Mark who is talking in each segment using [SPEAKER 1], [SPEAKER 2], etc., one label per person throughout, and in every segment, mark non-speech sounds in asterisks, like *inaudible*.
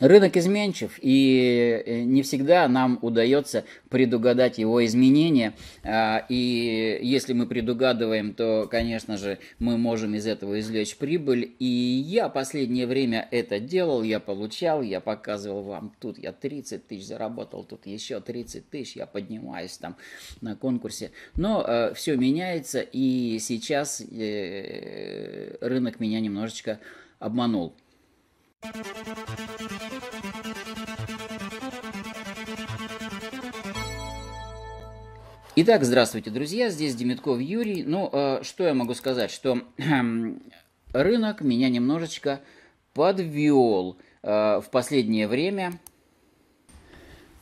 [SPEAKER 1] Рынок изменчив, и э, не всегда нам удается предугадать его изменения. А, и если мы предугадываем, то, конечно же, мы можем из этого извлечь прибыль. И я последнее время это делал, я получал, я показывал вам, тут я 30 тысяч заработал, тут еще 30 тысяч, я поднимаюсь там на конкурсе. Но э, все меняется, и сейчас э, рынок меня немножечко обманул. Итак, здравствуйте, друзья, здесь Демитков Юрий. Ну, э, что я могу сказать, что э, рынок меня немножечко подвел э, в последнее время.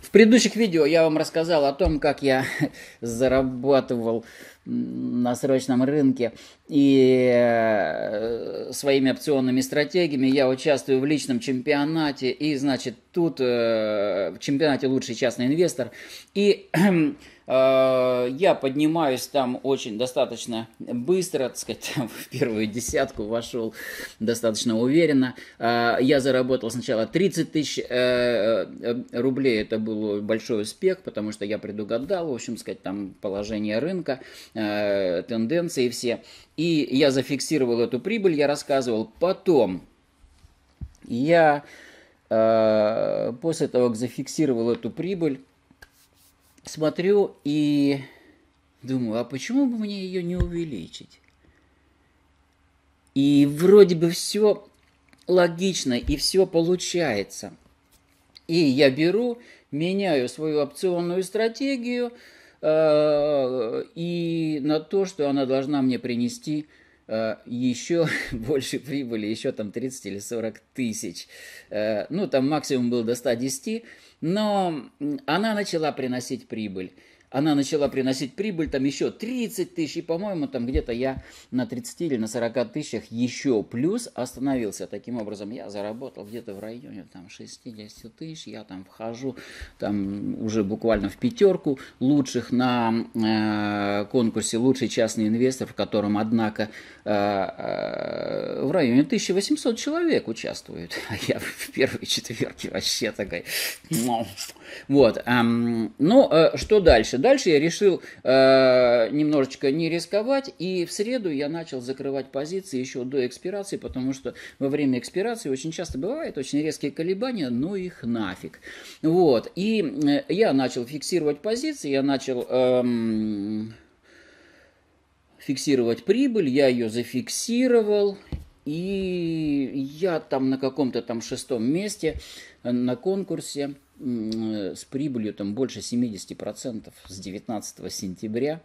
[SPEAKER 1] В предыдущих видео я вам рассказал о том, как я *laughs* зарабатывал на срочном рынке и э, своими опционными стратегиями. Я участвую в личном чемпионате и, значит, тут э, в чемпионате лучший частный инвестор. И *clears throat* э, Э, я поднимаюсь там очень достаточно быстро, так сказать, *laughs* в первую десятку вошел достаточно уверенно. Э, я заработал сначала 30 тысяч э, рублей, это был большой успех, потому что я предугадал, в общем, сказать, там положение рынка, тенденции все. И я зафиксировал эту прибыль, я рассказывал. Потом я после того, как зафиксировал эту прибыль, смотрю и думаю, а почему бы мне ее не увеличить? И вроде бы все логично, и все получается. И я беру, меняю свою опционную стратегию э, и на то, что она должна мне принести Э, еще *laughs* больше прибыли, еще там 30 или 40 тысяч. Э, ну, там максимум был до 110, но она начала приносить прибыль она начала приносить прибыль, там еще 30 тысяч, и, по-моему, там где-то я на 30 или на 40 тысячах еще плюс остановился. Таким образом, я заработал где-то в районе там 60 тысяч, я там вхожу там уже буквально в пятерку лучших на э, конкурсе «Лучший частный инвестор», в котором, однако, э, э, в районе 1800 человек участвует. *laughs* А я в первой четверке вообще такой... Вот. ну, что ну, э, дальше? дальше. Дальше я решил э, немножечко не рисковать, и в среду я начал закрывать позиции еще до экспирации, потому что во время экспирации очень часто бывает очень резкие колебания, но ну их нафиг. Вот, и э, я начал фиксировать позиции, я начал... Эм, фиксировать прибыль, я ее зафиксировал, и я там на каком-то там шестом месте э, на конкурсе Э, с прибылью там больше 70% с 19 сентября.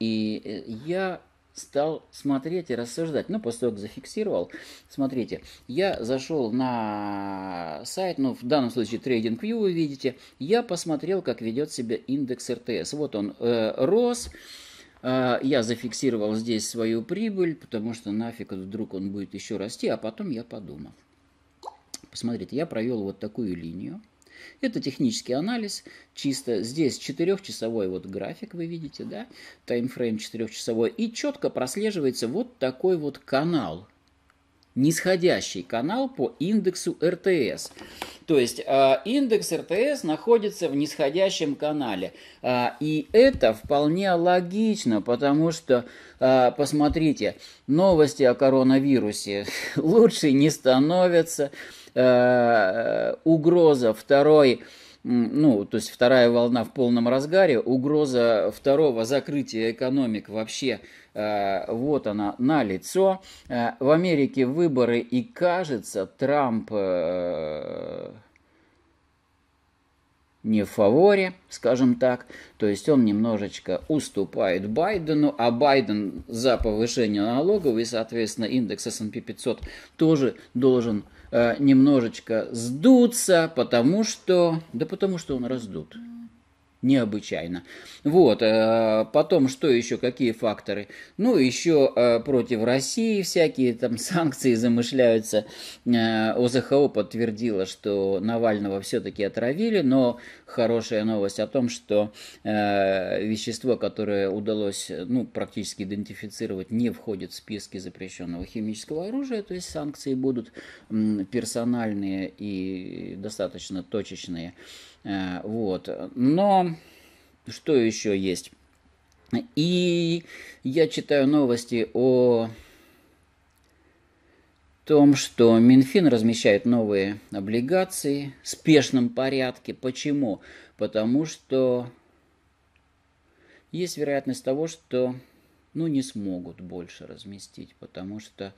[SPEAKER 1] И э, я стал смотреть и рассуждать. Ну, после того, как зафиксировал, смотрите, я зашел на сайт, ну, в данном случае TradingView вы видите, я посмотрел, как ведет себя индекс РТС. Вот он э, рос, э, я зафиксировал здесь свою прибыль, потому что нафиг вдруг он будет еще расти, а потом я подумал. Посмотрите, я провел вот такую линию. Это технический анализ, чисто здесь четырехчасовой вот график, вы видите, да, таймфрейм четырехчасовой, и четко прослеживается вот такой вот канал, нисходящий канал по индексу РТС. То есть э, индекс РТС находится в нисходящем канале. Э, и это вполне логично, потому что, э, посмотрите, новости о коронавирусе *laughs* лучше не становятся. Э, угроза второй ну, то есть вторая волна в полном разгаре, угроза второго закрытия экономик вообще, э, вот она, на лицо. Э, в Америке выборы и кажется, Трамп не в фаворе, скажем так. То есть он немножечко уступает Байдену, а Байден за повышение налогов и, соответственно, индекс S&P 500 тоже должен э, немножечко сдуться, потому что... Да потому что он раздут необычайно. Вот, э, потом что еще, какие факторы? Ну, еще э, против России всякие там *laughs* санкции замышляются. ОЗХО э, подтвердила, что Навального все-таки отравили, но хорошая новость о том, что вещество, которое удалось, ну, практически идентифицировать, не входит в списки запрещенного химического оружия, то есть санкции будут персональные и достаточно точечные. Вот. Но что еще есть? И я читаю новости о том, что Минфин размещает новые облигации в спешном порядке. Почему? Потому что есть вероятность того, что ну, не смогут больше разместить, потому что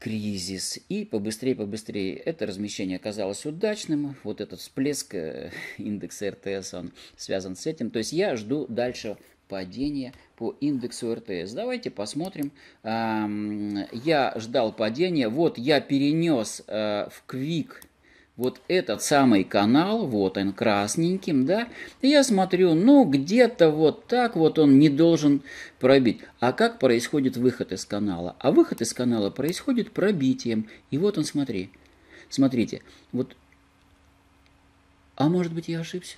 [SPEAKER 1] кризис. И побыстрее, побыстрее это размещение оказалось удачным. Вот этот всплеск э, *laughs* индекса РТС, он связан с этим. То есть я жду дальше падения по индексу РТС. Давайте посмотрим. Я ждал падения. Вот я перенес э, в Квик вот этот самый канал, вот он красненьким, да, и я смотрю, ну, где-то вот так вот он не должен пробить. А как происходит выход из канала? А выход из канала происходит пробитием. И вот он, смотри, смотрите, вот, а может быть я ошибся?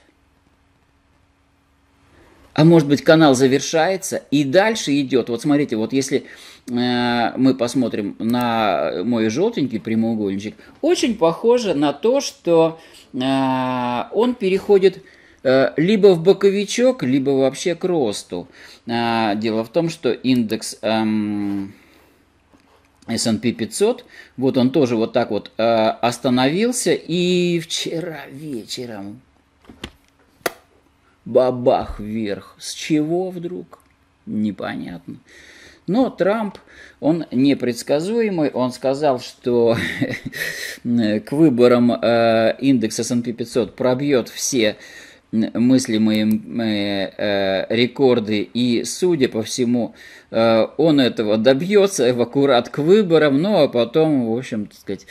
[SPEAKER 1] а может быть канал завершается и дальше идет. Вот смотрите, вот если э, мы посмотрим на мой желтенький прямоугольничек, очень похоже на то, что э, он переходит э, либо в боковичок, либо вообще к росту. Э, дело в том, что индекс... Э, S&P 500, вот он тоже вот так вот э, остановился, и вчера вечером, бабах вверх. С чего вдруг? Непонятно. Но Трамп, он непредсказуемый, он сказал, что *laughs* к выборам э, индекс S&P 500 пробьет все мыслимые э, э, рекорды. И, судя по всему, э, он этого добьется в аккурат к выборам, ну а потом, в общем, так сказать,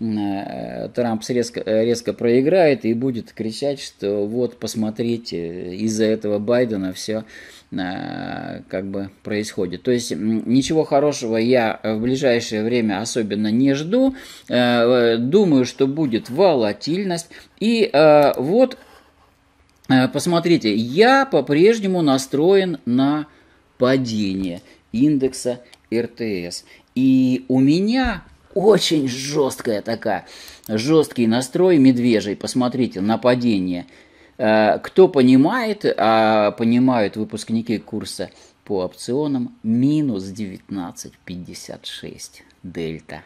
[SPEAKER 1] э, Трамп резко, резко проиграет и будет кричать, что вот, посмотрите, из-за этого Байдена все как бы происходит. То есть ничего хорошего я в ближайшее время особенно не жду. Думаю, что будет волатильность. И вот Э, посмотрите, я по-прежнему настроен на падение индекса РТС. И у меня очень жесткая такая, жесткий настрой медвежий. Посмотрите, на падение. Э, кто понимает, а понимают выпускники курса по опционам, минус 19,56 дельта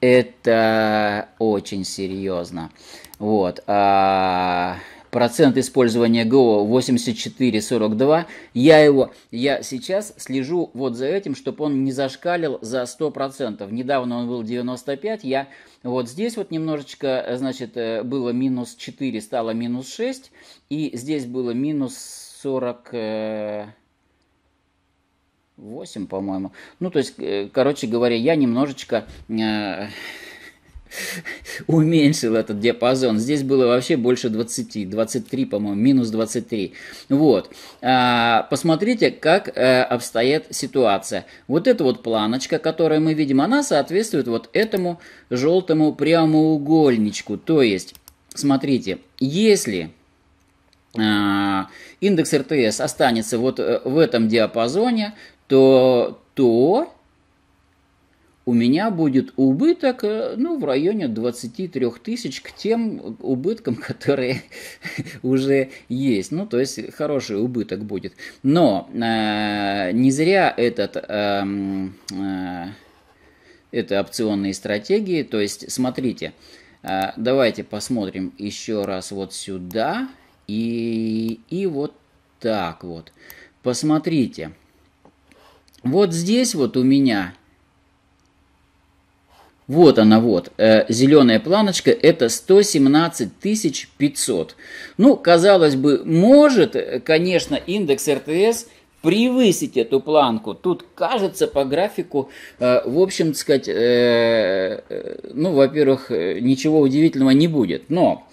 [SPEAKER 1] это очень серьезно. Вот. А, процент использования ГО 42. Я его, я сейчас слежу вот за этим, чтобы он не зашкалил за 100%. Недавно он был 95, я вот здесь вот немножечко, значит, э, было минус 4, стало минус 6, и здесь было минус 40, 8, по-моему. Ну, то есть, э, короче говоря, я немножечко э, *laughs* уменьшил этот диапазон. Здесь было вообще больше 20, 23, по-моему, минус 23. Вот. А, посмотрите, как э, обстоит ситуация. Вот эта вот планочка, которую мы видим, она соответствует вот этому желтому прямоугольничку. То есть, смотрите, если индекс РТС останется вот в этом диапазоне, то, то у меня будет убыток э, ну, в районе 23 тысяч к тем убыткам, *laughs* которые *laughs* уже есть. Ну, то есть хороший убыток будет. Но э, не зря этот... Э, э, это опционные стратегии. То есть, смотрите, э, давайте посмотрим еще раз вот сюда и, и вот так вот. Посмотрите. Вот здесь вот у меня, вот она вот, э, зеленая планочка, это 117 500. Ну, казалось бы, может, э, конечно, индекс РТС превысить эту планку. Тут кажется по графику, э, в общем, сказать, э, э, ну, во-первых, э, ничего удивительного не будет. Но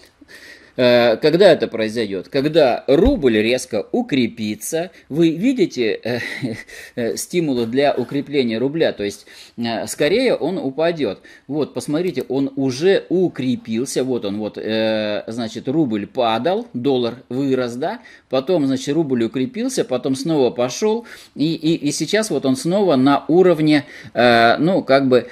[SPEAKER 1] Э, когда это произойдет? Когда рубль резко укрепится, вы видите э, э, стимулы для укрепления рубля, то есть скорее он упадет. Вот, посмотрите, он уже укрепился, вот он, вот, значит, рубль падал, доллар вырос, да, потом, значит, рубль укрепился, потом снова пошел, и, и, и сейчас вот он снова на уровне, ну, как бы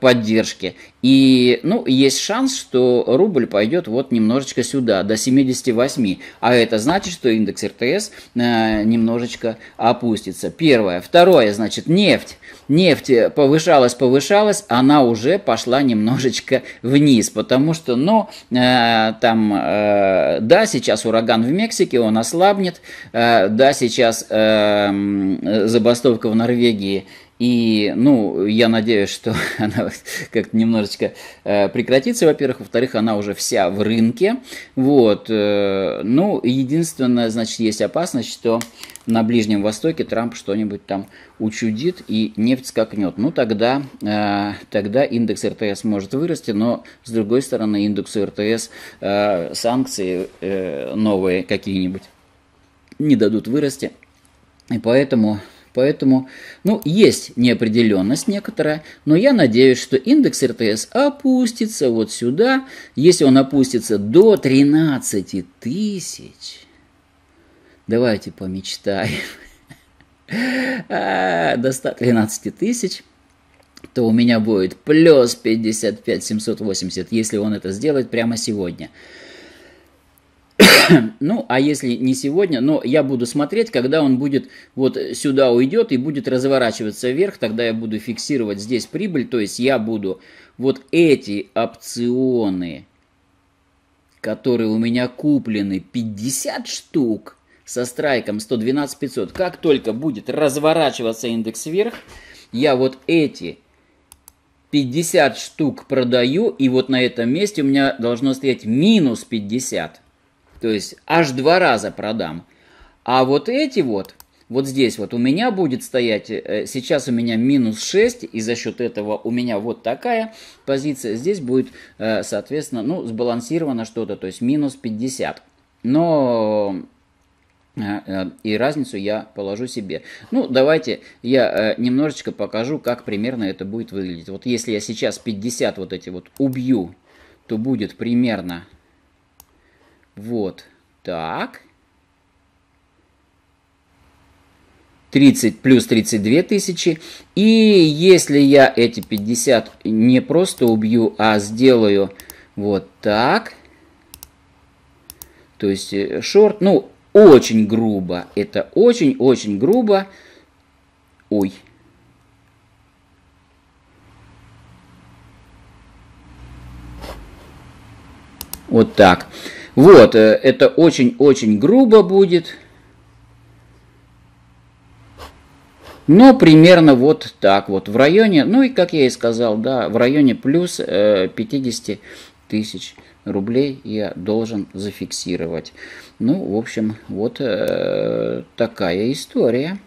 [SPEAKER 1] поддержки. И, ну, есть шанс, что рубль пойдет вот немножечко сюда, до 78. А это значит, что индекс РТС э, немножечко опустится. Первое. Второе, значит, нефть. Нефть э, повышалась, повышалась, она уже пошла немножечко вниз, потому что, ну, э, там, э, да, сейчас ураган в Мексике, он ослабнет, э, да, сейчас э, э забастовка в Норвегии – и, ну, я надеюсь, что *laughs* она как-то немножечко э, прекратится, во-первых. Во-вторых, она уже вся в рынке. Вот. Э, ну, единственное, значит, есть опасность, что на Ближнем Востоке Трамп что-нибудь там учудит и нефть скакнет. Ну, тогда, э, тогда индекс РТС может вырасти, но, с другой стороны, индекс РТС э, санкции э, новые какие-нибудь не дадут вырасти. И поэтому поэтому, ну, есть неопределенность некоторая, но я надеюсь, что индекс РТС опустится вот сюда, если он опустится до 13 тысяч. Давайте помечтаем. *laughs* А, до 113 тысяч то у меня будет плюс 55 780, если он это сделает прямо сегодня. *coughs* ну, а если не сегодня, но я буду смотреть, когда он будет вот сюда уйдет и будет разворачиваться вверх, тогда я буду фиксировать здесь прибыль, то есть я буду вот эти опционы, которые у меня куплены, 50 штук со страйком 112 500, как только будет разворачиваться индекс вверх, я вот эти 50 штук продаю, и вот на этом месте у меня должно стоять минус 50. То есть аж два раза продам. А вот эти вот, вот здесь вот у меня будет стоять, э, сейчас у меня минус 6, и за счет этого у меня вот такая позиция. Здесь будет, э, соответственно, ну, сбалансировано что-то, то есть минус 50. Но э, и разницу я положу себе. Ну, давайте я немножечко покажу, как примерно это будет выглядеть. Вот если я сейчас 50 вот эти вот убью, то будет примерно вот так. 30 плюс 32 тысячи. И если я эти 50 не просто убью, а сделаю вот так, то есть э, шорт, ну, очень грубо. Это очень-очень грубо. Ой. Вот так. Вот, э, это очень-очень грубо будет. Но ну, примерно вот так вот в районе, ну и как я и сказал, да, в районе плюс 50 э, тысяч рублей я должен зафиксировать. Ну, в общем, вот э, такая история.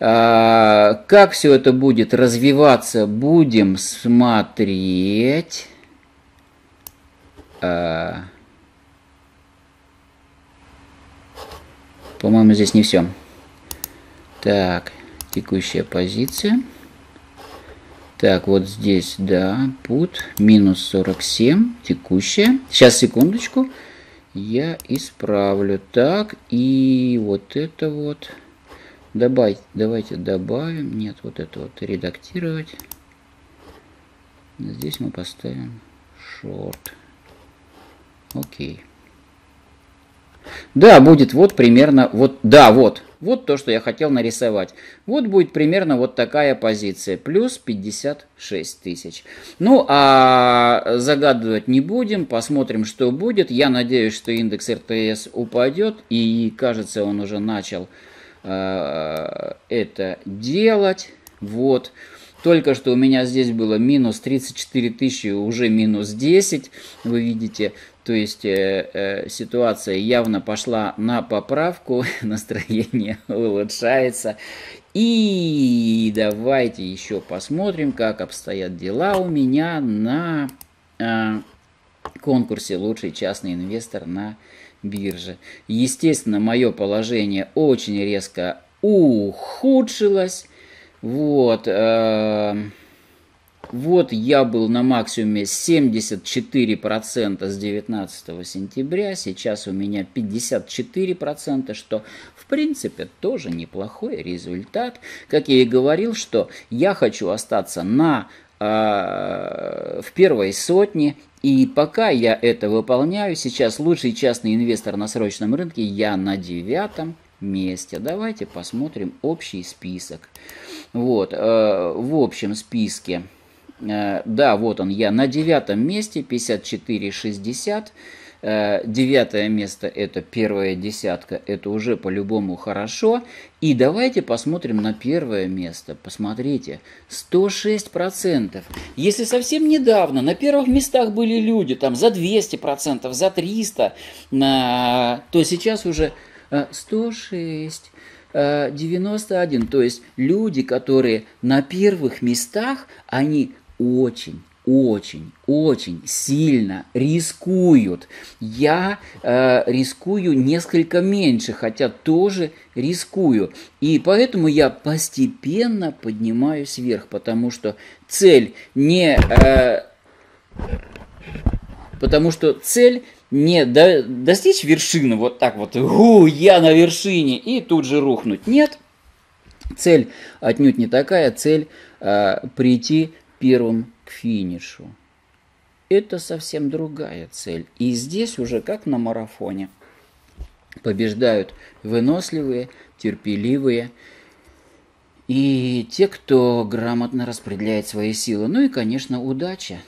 [SPEAKER 1] А, как все это будет развиваться, будем смотреть. А, По-моему, здесь не все. Так, текущая позиция. Так, вот здесь, да, put минус 47, текущая. Сейчас, секундочку, я исправлю. Так, и вот это вот. Добавить, давайте добавим. Нет, вот это вот редактировать. Здесь мы поставим short. Окей. Да, будет вот примерно, вот, да, вот, вот то, что я хотел нарисовать. Вот будет примерно вот такая позиция. Плюс 56 тысяч. Ну, а загадывать не будем. Посмотрим, что будет. Я надеюсь, что индекс РТС упадет. И, кажется, он уже начал э, это делать. Вот. Только что у меня здесь было минус 34 тысячи, уже минус 10, вы видите. То есть э, э, ситуация явно пошла на поправку, *laughs* настроение улучшается. И давайте еще посмотрим, как обстоят дела у меня на э, конкурсе «Лучший частный инвестор на бирже». Естественно, мое положение очень резко ухудшилось. Вот. Э, вот я был на максимуме 74% с 19 сентября, сейчас у меня 54%, что в принципе тоже неплохой результат. Как я и говорил, что я хочу остаться на э, в первой сотне, и пока я это выполняю, сейчас лучший частный инвестор на срочном рынке, я на девятом месте. Давайте посмотрим общий список. Вот, э, в общем списке Э, да, вот он, я на девятом месте, 54,60. Э, девятое место – это первая десятка, это уже по-любому хорошо. И давайте посмотрим на первое место. Посмотрите, 106%. Если совсем недавно на первых местах были люди, там за 200%, за 300%, э, то сейчас уже 106, 91. То есть люди, которые на первых местах, они очень очень, очень сильно рискуют. Я э, рискую несколько меньше, хотя тоже рискую. И поэтому я постепенно поднимаюсь вверх, потому что цель не... Э, потому что цель не до, достичь вершины вот так вот, у, я на вершине, и тут же рухнуть. Нет, цель отнюдь не такая, цель э, прийти первым к финишу. Это совсем другая цель. И здесь уже как на марафоне. Побеждают выносливые, терпеливые и те, кто грамотно распределяет свои силы. Ну и, конечно, удача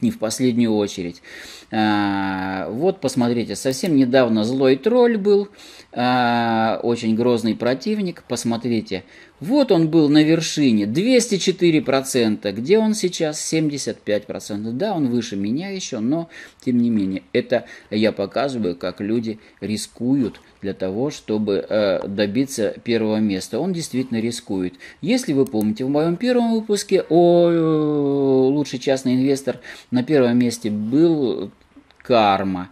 [SPEAKER 1] не в последнюю очередь. А, вот, посмотрите, совсем недавно злой тролль был, а, очень грозный противник. Посмотрите, вот он был на вершине, 204%, где он сейчас 75%. Да, он выше меня еще, но тем не менее, это я показываю, как люди рискуют для того, чтобы э, добиться первого места. Он действительно рискует. Если вы помните, в моем первом выпуске о э, лучший частный инвестор на первом месте был карма.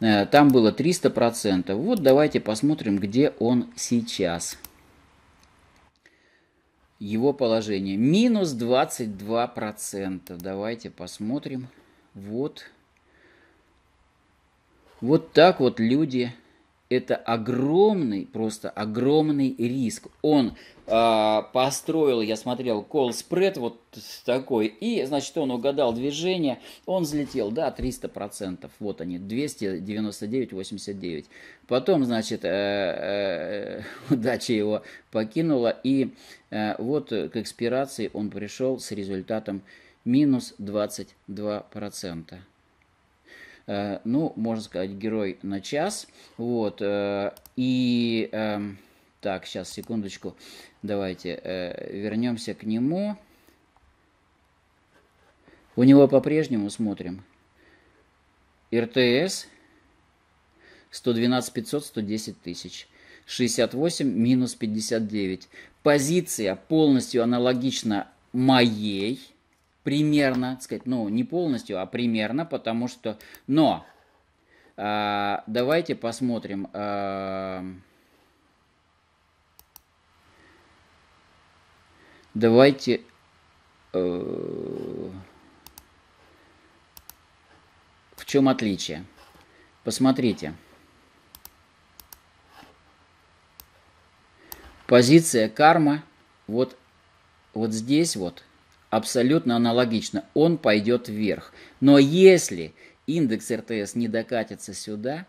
[SPEAKER 1] Э, там было 300%. Вот давайте посмотрим, где он сейчас. Его положение. Минус 22%. Давайте посмотрим. Вот. Вот так вот люди это огромный, просто огромный риск. Он э, построил, я смотрел, колл спред вот такой, и, значит, он угадал движение, он взлетел, да, 300%, вот они, 299,89. Потом, значит, э, э, *laughs* удача его покинула, и э, вот к экспирации он пришел с результатом минус 22%. Э, ну, можно сказать, герой на час. Вот, э, и... Эм, так, сейчас, секундочку. Давайте э, вернемся к нему. У него по-прежнему смотрим. РТС 112 500, 110 тысяч. 68 минус 59. Позиция полностью аналогична моей примерно, так сказать, ну не полностью, а примерно, потому что, но э, давайте посмотрим. Э, давайте. Э, в чем отличие? Посмотрите. Позиция карма вот, вот здесь вот абсолютно аналогично, он пойдет вверх. Но если индекс РТС не докатится сюда,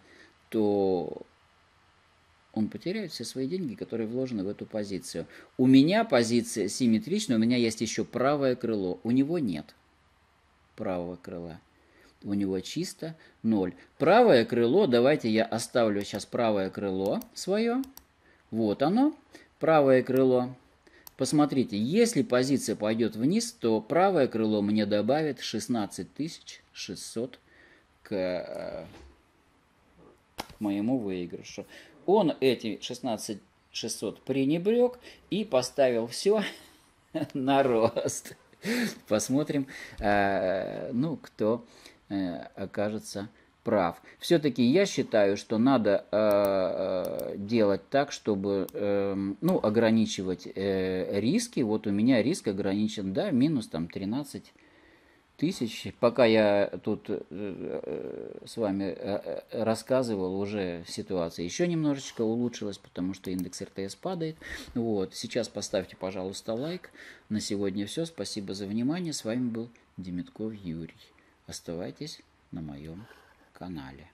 [SPEAKER 1] то он потеряет все свои деньги, которые вложены в эту позицию. У меня позиция симметричная, у меня есть еще правое крыло, у него нет правого крыла. У него чисто ноль. Правое крыло, давайте я оставлю сейчас правое крыло свое. Вот оно, правое крыло. Посмотрите, если позиция пойдет вниз, то правое крыло мне добавит 16600 к, к э, моему выигрышу. Он эти 16600 пренебрег и поставил все *laughs* на рост. Посмотрим, э, ну, кто э, окажется прав. Все-таки я считаю, что надо э, э делать так, чтобы э, ну, ограничивать э, риски. Вот у меня риск ограничен, да, минус там 13 тысяч. Пока я тут э, э с вами э, э, рассказывал, уже ситуация еще немножечко улучшилась, потому что индекс РТС падает. Вот. Сейчас поставьте, пожалуйста, лайк. На сегодня все. Спасибо за внимание. С вами был Демитков Юрий. Оставайтесь на моем канале.